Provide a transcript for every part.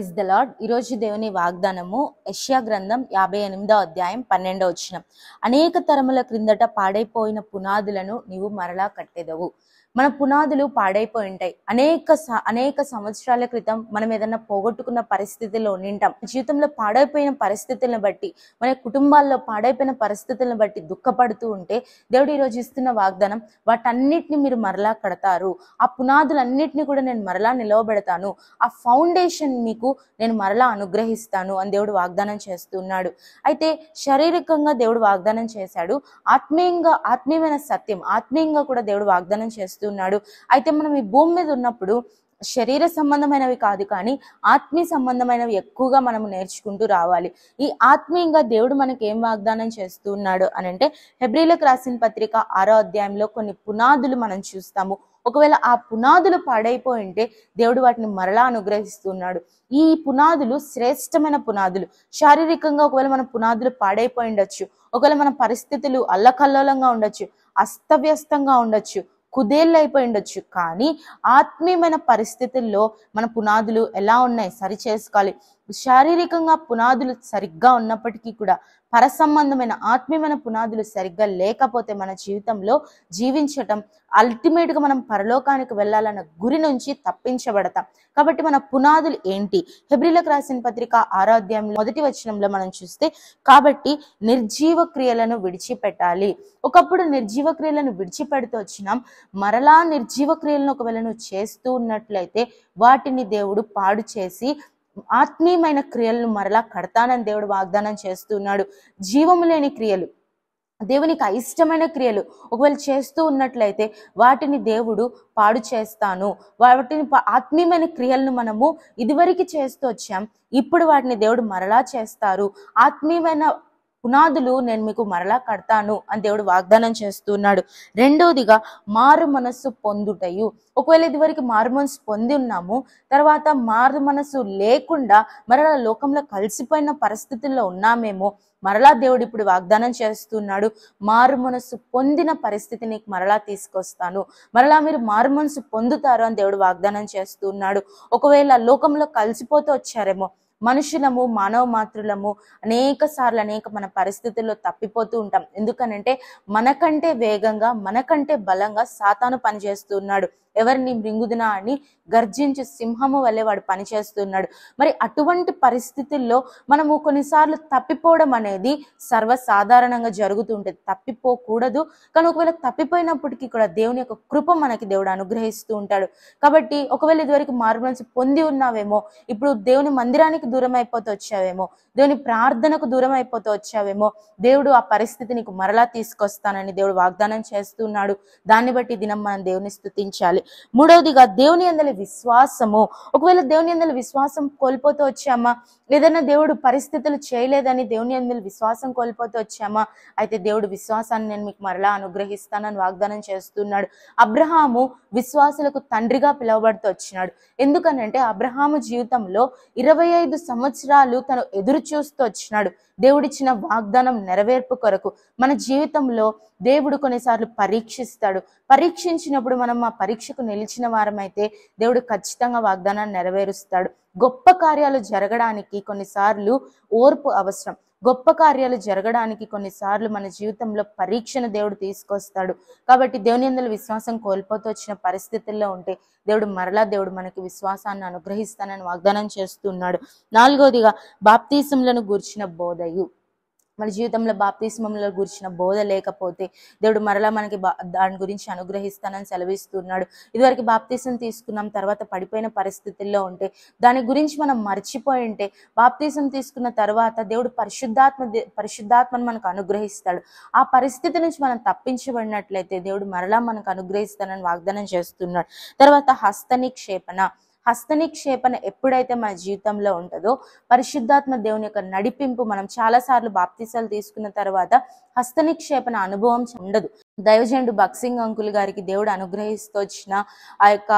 praise the lord ఈరోజు దేవుని వాగ్దానము యష్యా గ్రంథం యాభై ఎనిమిదో అధ్యాయం పన్నెండో వచ్చిన అనేక తరముల క్రిందట పాడైపోయిన పునాదులను నీవు మరలా కట్టెదవు మన పునాదులు పాడైపోయి ఉంటాయి అనేక అనేక సంవత్సరాల క్రితం మనం ఏదైనా పోగొట్టుకున్న పరిస్థితుల్లో నింటాం జీవితంలో పాడైపోయిన పరిస్థితులను బట్టి మన కుటుంబాల్లో పాడైపోయిన పరిస్థితులను బట్టి దుఃఖపడుతూ ఉంటే దేవుడు ఈరోజు ఇస్తున్న వాగ్దానం వాటన్నిటిని మీరు మరలా కడతారు ఆ పునాదులన్నిటిని కూడా నేను మరలా నిలవబెడతాను ఆ ఫౌండేషన్ మీకు నేను మరలా అనుగ్రహిస్తాను అని దేవుడు వాగ్దానం చేస్తున్నాడు అయితే శారీరకంగా దేవుడు వాగ్దానం చేశాడు ఆత్మీయంగా ఆత్మీయమైన సత్యం ఆత్మీయంగా కూడా దేవుడు వాగ్దానం చేస్తున్నాడు ఉన్నాడు అయితే మనం ఈ భూమి మీద ఉన్నప్పుడు శరీర సంబంధమైనవి కాదు కానీ ఆత్మీయ సంబంధమైనవి ఎక్కువగా మనం నేర్చుకుంటూ రావాలి ఈ ఆత్మీయంగా దేవుడు మనకి ఏం వాగ్దానం చేస్తున్నాడు అని అంటే హెబ్రిలకు రాసిన పత్రిక ఆరో అధ్యాయంలో కొన్ని పునాదులు మనం చూస్తాము ఒకవేళ ఆ పునాదులు పాడైపోయింటే దేవుడు వాటిని మరలా అనుగ్రహిస్తున్నాడు ఈ పునాదులు శ్రేష్టమైన పునాదులు శారీరకంగా ఒకవేళ మన పునాదులు పాడైపోయి ఉండొచ్చు ఒకవేళ మన పరిస్థితులు అల్లకల్లోలంగా ఉండొచ్చు అస్తవ్యస్తంగా ఉండొచ్చు కుదేళ్ళు అయిపోయి ఉండొచ్చు కానీ ఆత్మీయమైన పరిస్థితుల్లో మన పునాదులు ఎలా ఉన్నాయి సరి చేసుకోవాలి శారీరకంగా పునాదులు సరిగ్గా ఉన్నప్పటికీ కూడా పరసంబంధమైన ఆత్మీయమైన పునాదులు సరిగ్గా లేకపోతే మన జీవితంలో జీవించటం అల్టిమేట్గా మనం పరలోకానికి వెళ్ళాలన్న గురి నుంచి తప్పించబడతాం కాబట్టి మన పునాదులు ఏంటి హెబ్రిలకు రాసిన పత్రిక ఆరాధ్యం మొదటి వచనంలో మనం చూస్తే కాబట్టి నిర్జీవ క్రియలను విడిచిపెట్టాలి ఒకప్పుడు నిర్జీవ క్రియలను విడిచిపెడుతూ వచ్చినాం మరలా నిర్జీవ క్రియలను ఒకవేళ నువ్వు చేస్తూ ఉన్నట్లయితే వాటిని దేవుడు పాడు చేసి ఆత్మీయమైన క్రియలను మరలా కడతానని దేవుడు వాగ్దానం చేస్తున్నాడు జీవము లేని క్రియలు దేవునికి అయిష్టమైన క్రియలు ఒకవేళ చేస్తూ ఉన్నట్లయితే వాటిని దేవుడు పాడు చేస్తాను వాటిని ఆత్మీయమైన క్రియలను మనము ఇదివరకు చేస్తూ వచ్చాం ఇప్పుడు వాటిని దేవుడు మరలా చేస్తారు ఆత్మీయమైన పునాదులు నేను మీకు మరలా కడతాను అని దేవుడు వాగ్దానం చేస్తున్నాడు రెండవదిగా మారు మనస్సు పొందుటయు ఒకవేళ ఇదివరకు మారు మనసు పొంది ఉన్నాము తర్వాత మారు మనసు లేకుండా మరలా లోకంలో కలిసిపోయిన పరిస్థితుల్లో ఉన్నామేమో మరలా దేవుడు ఇప్పుడు వాగ్దానం చేస్తున్నాడు మారు మనసు పొందిన పరిస్థితి నీకు మరలా తీసుకొస్తాను మరలా మీరు మారు మనసు పొందుతారు అని దేవుడు వాగ్దానం చేస్తున్నాడు ఒకవేళ లోకంలో కలిసిపోతూ వచ్చారేమో మనుషులము మానవ మాతృలము అనేక సార్లు అనేక మన పరిస్థితుల్లో తప్పిపోతూ ఉంటాం ఎందుకనంటే మనకంటే వేగంగా మనకంటే బలంగా సాతాను పనిచేస్తున్నాడు ఎవరిని మృంగుదునా అని గర్జించి సింహము వల్లే వాడు పనిచేస్తున్నాడు మరి అటువంటి పరిస్థితుల్లో మనము కొన్నిసార్లు తప్పిపోవడం అనేది సర్వసాధారణంగా జరుగుతుంటుంది తప్పిపోకూడదు కానీ ఒకవేళ తప్పిపోయినప్పటికీ కూడా దేవుని యొక్క కృప మనకి దేవుడు అనుగ్రహిస్తూ ఉంటాడు కాబట్టి ఒకవేళ ఇదివరకు మార్పులను పొంది ఉన్నావేమో ఇప్పుడు దేవుని మందిరానికి దూరం అయిపోతూ వచ్చావేమో దేవుని ప్రార్థనకు దూరం అయిపోతూ వచ్చావేమో దేవుడు ఆ పరిస్థితి నీకు మరలా తీసుకొస్తానని దేవుడు వాగ్దానం చేస్తున్నాడు దాన్ని బట్టి దినం మనం దేవుని స్థుతించాలి ఉండాలి మూడవదిగా దేవుని అందలి విశ్వాసము ఒకవేళ దేవుని అందలి విశ్వాసం కోల్పోతూ వచ్చామా ఏదైనా దేవుడు పరిస్థితులు చేయలేదని దేవుని అందలి విశ్వాసం కోల్పోతూ వచ్చామా అయితే దేవుడు విశ్వాసాన్ని నేను మీకు మరలా అనుగ్రహిస్తానని వాగ్దానం చేస్తున్నాడు అబ్రహాము విశ్వాసులకు తండ్రిగా పిలువబడుతూ వచ్చినాడు ఎందుకనంటే అబ్రహాము జీవితంలో ఇరవై ఐదు సంవత్సరాలు తను ఎదురు చూస్తూ వచ్చినాడు దేవుడిచ్చిన వాగ్దానం నెరవేర్పు కొరకు మన జీవితంలో దేవుడు కొన్నిసార్లు పరీక్షిస్తాడు పరీక్షించినప్పుడు మనం ఆ పరీక్ష నిరీక్షకు నిలిచిన వారమైతే దేవుడు ఖచ్చితంగా వాగ్దానాన్ని నెరవేరుస్తాడు గొప్ప కార్యాలు జరగడానికి కొన్నిసార్లు ఓర్పు అవసరం గొప్ప కార్యాలు జరగడానికి కొన్నిసార్లు మన జీవితంలో పరీక్షను దేవుడు తీసుకొస్తాడు కాబట్టి దేవుని అందరి విశ్వాసం కోల్పోతూ వచ్చిన పరిస్థితుల్లో ఉంటే దేవుడు మరలా దేవుడు మనకి విశ్వాసాన్ని అనుగ్రహిస్తానని వాగ్దానం చేస్తున్నాడు నాలుగోదిగా బాప్తీసంలను గూర్చిన బోధయు మన జీవితంలో బాప్తిస్మంలో గురించిన బోధ లేకపోతే దేవుడు మరలా మనకి దాని గురించి అనుగ్రహిస్తానని సెలవిస్తున్నాడు ఇదివరకు బాప్తీసం తీసుకున్నాం తర్వాత పడిపోయిన పరిస్థితుల్లో ఉంటే దాని గురించి మనం మర్చిపోయి ఉంటే బాప్తీసం తీసుకున్న తర్వాత దేవుడు పరిశుద్ధాత్మ పరిశుద్ధాత్మను మనకు అనుగ్రహిస్తాడు ఆ పరిస్థితి నుంచి మనం తప్పించబడినట్లయితే దేవుడు మరలా మనకు అనుగ్రహిస్తానని వాగ్దానం చేస్తున్నాడు తర్వాత హస్త నిక్షేపణ హస్తనిక్షేపణ ఎప్పుడైతే మన జీవితంలో ఉంటుందో పరిశుద్ధాత్మ దేవుని యొక్క నడిపింపు మనం చాలాసార్లు బాప్తీసాలు తీసుకున్న తర్వాత హస్తనిక్షేపణ అనుభవం ఉండదు దైవజనుడు బక్సింగ్ అంకుల్ గారికి దేవుడు అనుగ్రహిస్తూ వచ్చిన ఆ యొక్క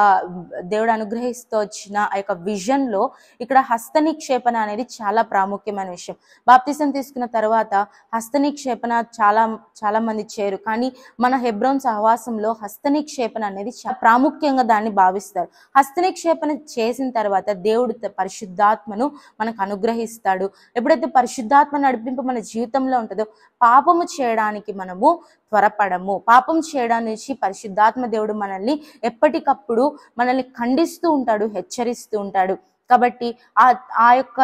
దేవుడు అనుగ్రహిస్తూ వచ్చిన ఆ యొక్క విజన్లో ఇక్కడ హస్త నిక్షేపణ అనేది చాలా ప్రాముఖ్యమైన విషయం బాప్తిసం తీసుకున్న తర్వాత హస్త నిక్షేపణ చాలా చాలా మంది చేయరు కానీ మన హెబ్రోన్ సహవాసంలో హస్త నిక్షేపణ అనేది ప్రాముఖ్యంగా దాన్ని భావిస్తారు హస్త నిక్షేపణ చేసిన తర్వాత దేవుడు పరిశుద్ధాత్మను మనకు అనుగ్రహిస్తాడు ఎప్పుడైతే పరిశుద్ధాత్మ నడిపింపు మన జీవితంలో ఉంటుందో పాపము చేయడానికి మనము త్వరపడము మనము పాపం చేయడం నుంచి పరిశుద్ధాత్మ దేవుడు మనల్ని ఎప్పటికప్పుడు మనల్ని ఖండిస్తూ ఉంటాడు హెచ్చరిస్తూ ఉంటాడు కాబట్టి ఆ ఆ యొక్క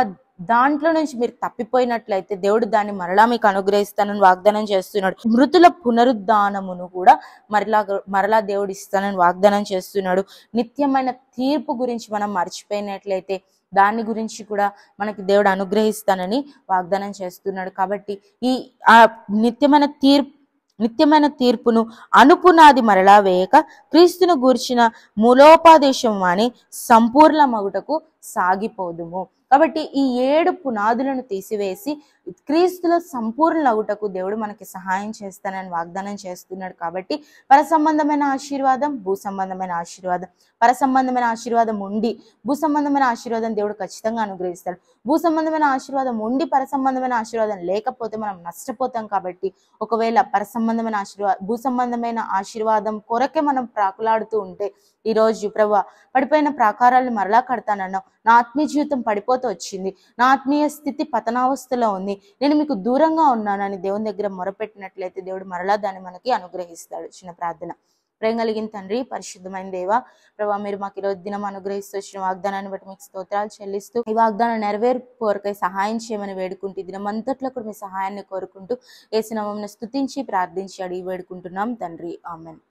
దాంట్లో నుంచి మీరు తప్పిపోయినట్లయితే దేవుడు దాన్ని మరలా మీకు అనుగ్రహిస్తానని వాగ్దానం చేస్తున్నాడు మృతుల పునరుద్ధానమును కూడా మరలా మరలా దేవుడు ఇస్తానని వాగ్దానం చేస్తున్నాడు నిత్యమైన తీర్పు గురించి మనం మర్చిపోయినట్లయితే దాని గురించి కూడా మనకి దేవుడు అనుగ్రహిస్తానని వాగ్దానం చేస్తున్నాడు కాబట్టి ఈ ఆ నిత్యమైన తీర్పు నిత్యమైన తీర్పును అనుపునాది మరలా వేయక క్రీస్తును గూర్చిన మూలోపాదేశం అని సంపూర్ణ మగుటకు సాగిపోదుము కాబట్టి ఈ ఏడు పునాదులను తీసివేసి క్రీస్తులో సంపూర్ణలగుటకు దేవుడు మనకి సహాయం చేస్తానని వాగ్దానం చేస్తున్నాడు కాబట్టి పర సంబంధమైన ఆశీర్వాదం భూ సంబంధమైన ఆశీర్వాదం పర సంబంధమైన ఆశీర్వాదం ఉండి భూ సంబంధమైన ఆశీర్వాదం దేవుడు ఖచ్చితంగా అనుగ్రహిస్తాడు భూ సంబంధమైన ఆశీర్వాదం ఉండి సంబంధమైన ఆశీర్వాదం లేకపోతే మనం నష్టపోతాం కాబట్టి ఒకవేళ పర సంబంధమైన ఆశీర్వాద భూ సంబంధమైన ఆశీర్వాదం కొరకే మనం ప్రాకులాడుతూ ఉంటే ఈరోజు ప్రభు పడిపోయిన ప్రాకారాలు మరలా కడతానన్నావు నా ఆత్మీయ జీవితం పడిపోతూ వచ్చింది నా ఆత్మీయ స్థితి పతనావస్థలో ఉంది నేను మీకు దూరంగా ఉన్నానని దేవుని దగ్గర మొరపెట్టినట్లయితే దేవుడు మరలా దాన్ని మనకి అనుగ్రహిస్తాడు చిన్న ప్రార్థన ప్రేమ తండ్రి పరిశుద్ధమైన దేవ ప్రభా మీరు మాకు ఈరోజు దినం అనుగ్రహిస్తూ వచ్చిన వాగ్దానాన్ని బట్టి మీకు స్తోత్రాలు చెల్లిస్తూ ఈ వాగ్దానం నెరవేరు కోరికై సహాయం చేయమని వేడుకుంటూ దినం అంతట్లో కూడా మీ సహాయాన్ని కోరుకుంటూ వేసిన మమ్మల్ని స్థుతించి ప్రార్థించి అడిగి వేడుకుంటున్నాం తండ్రి ఆమెన్